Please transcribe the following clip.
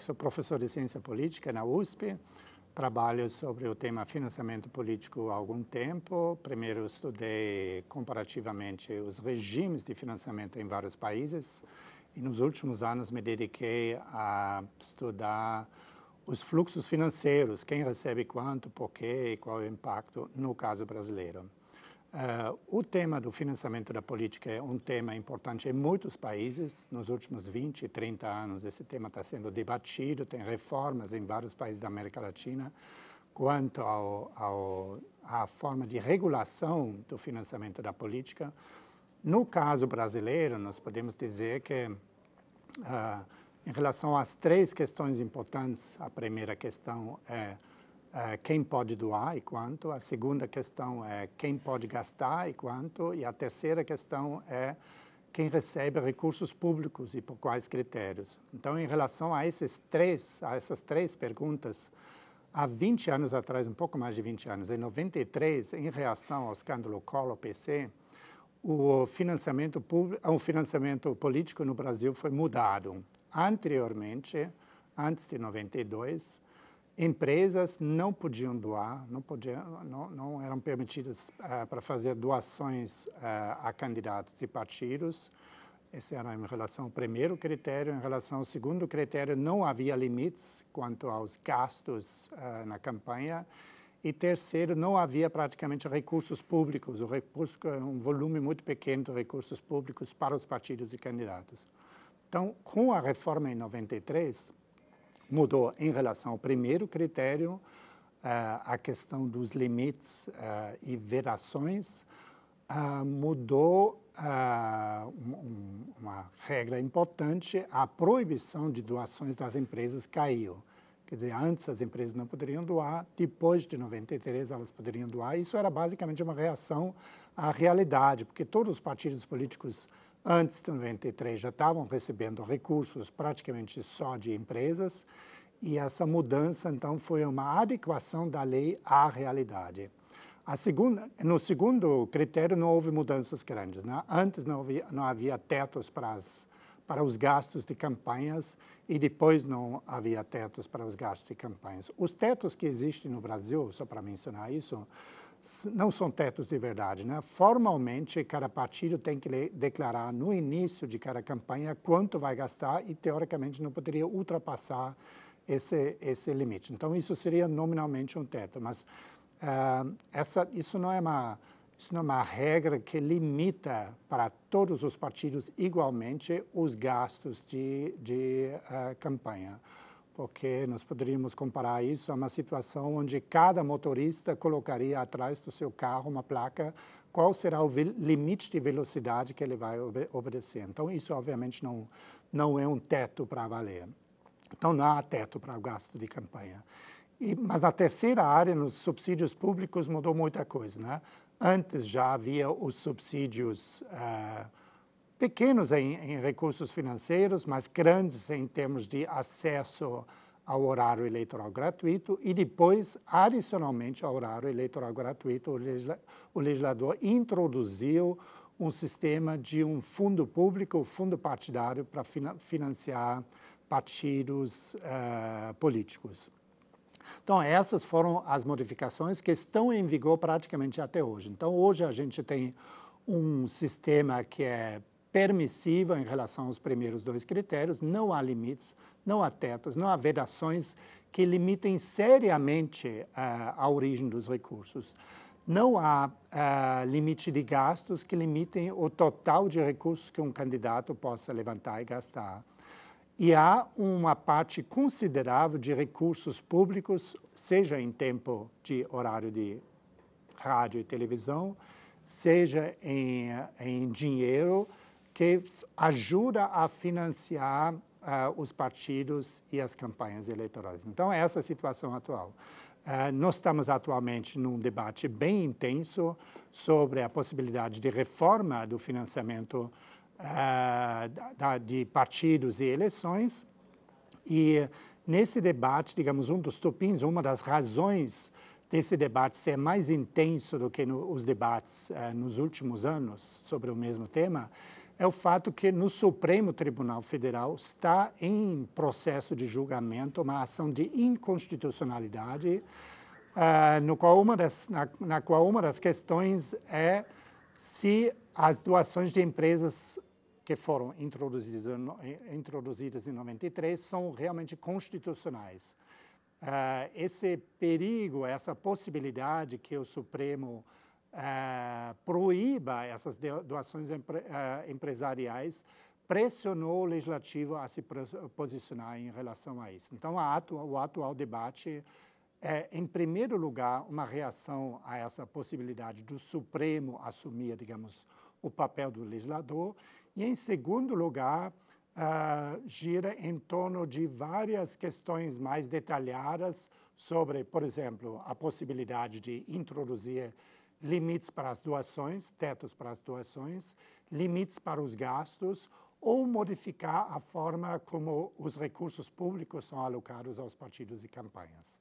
sou professor de ciência política na USP. Trabalho sobre o tema financiamento político há algum tempo. Primeiro estudei comparativamente os regimes de financiamento em vários países e nos últimos anos me dediquei a estudar os fluxos financeiros, quem recebe quanto, por quê e qual é o impacto no caso brasileiro. Uh, o tema do financiamento da política é um tema importante em muitos países. Nos últimos 20, 30 anos, esse tema está sendo debatido, tem reformas em vários países da América Latina quanto ao, ao, à forma de regulação do financiamento da política. No caso brasileiro, nós podemos dizer que, uh, em relação às três questões importantes, a primeira questão é é, quem pode doar e quanto. A segunda questão é quem pode gastar e quanto. E a terceira questão é quem recebe recursos públicos e por quais critérios. Então, em relação a, esses três, a essas três perguntas, há 20 anos atrás, um pouco mais de 20 anos, em 93, em reação ao escândalo Collor-PC, o financiamento, público, o financiamento político no Brasil foi mudado. Anteriormente, antes de 92, Empresas não podiam doar, não, podiam, não, não eram permitidas uh, para fazer doações uh, a candidatos e partidos. Esse era em relação ao primeiro critério. Em relação ao segundo critério, não havia limites quanto aos gastos uh, na campanha. E terceiro, não havia praticamente recursos públicos, o recurso, um volume muito pequeno de recursos públicos para os partidos e candidatos. Então, com a reforma em 93, mudou em relação ao primeiro critério, é, a questão dos limites é, e verações, é, mudou uma regra importante, a proibição de doações das empresas caiu. Quer dizer, antes as empresas não poderiam doar, depois de 93 elas poderiam doar. Isso era basicamente uma reação à realidade, porque todos os partidos políticos antes de 93 já estavam recebendo recursos praticamente só de empresas e essa mudança então foi uma adequação da lei à realidade. Segunda, no segundo critério não houve mudanças grandes, né? antes não havia, não havia tetos para, as, para os gastos de campanhas e depois não havia tetos para os gastos de campanhas. Os tetos que existem no Brasil, só para mencionar isso, não são tetos de verdade. Né? Formalmente, cada partido tem que declarar no início de cada campanha quanto vai gastar e, teoricamente, não poderia ultrapassar esse, esse limite. Então, isso seria nominalmente um teto, mas uh, essa, isso, não é uma, isso não é uma regra que limita para todos os partidos igualmente os gastos de, de uh, campanha porque nós poderíamos comparar isso a uma situação onde cada motorista colocaria atrás do seu carro uma placa qual será o limite de velocidade que ele vai ob obedecer. Então, isso obviamente não, não é um teto para valer. Então, não há teto para o gasto de campanha. E, mas na terceira área, nos subsídios públicos, mudou muita coisa. Né? Antes já havia os subsídios uh, pequenos em, em recursos financeiros, mas grandes em termos de acesso ao horário eleitoral gratuito e depois, adicionalmente ao horário eleitoral gratuito, o, legisla o legislador introduziu um sistema de um fundo público, um fundo partidário para financiar partidos uh, políticos. Então, essas foram as modificações que estão em vigor praticamente até hoje. Então, hoje a gente tem um sistema que é permissiva em relação aos primeiros dois critérios, não há limites, não há tetos, não há vedações que limitem seriamente eh, a origem dos recursos. Não há eh, limite de gastos que limitem o total de recursos que um candidato possa levantar e gastar e há uma parte considerável de recursos públicos, seja em tempo de horário de rádio e televisão, seja em, eh, em dinheiro, que ajuda a financiar uh, os partidos e as campanhas eleitorais. Então, é essa a situação atual. Uh, nós estamos atualmente num debate bem intenso sobre a possibilidade de reforma do financiamento uh, da, de partidos e eleições. E nesse debate, digamos, um dos tupins, uma das razões desse debate ser mais intenso do que no, os debates uh, nos últimos anos sobre o mesmo tema, é o fato que no Supremo Tribunal Federal está em processo de julgamento uma ação de inconstitucionalidade, uh, no qual uma das, na, na qual uma das questões é se as doações de empresas que foram introduzidas, eh, introduzidas em 93 são realmente constitucionais. Uh, esse perigo, essa possibilidade que o Supremo uh, é, proíba essas doações empre, é, empresariais, pressionou o legislativo a se posicionar em relação a isso. Então, a o atual debate é, em primeiro lugar, uma reação a essa possibilidade do Supremo assumir, digamos, o papel do legislador, e, em segundo lugar, uh, gira em torno de várias questões mais detalhadas sobre, por exemplo, a possibilidade de introduzir limites para as doações, tetos para as doações, limites para os gastos ou modificar a forma como os recursos públicos são alocados aos partidos e campanhas.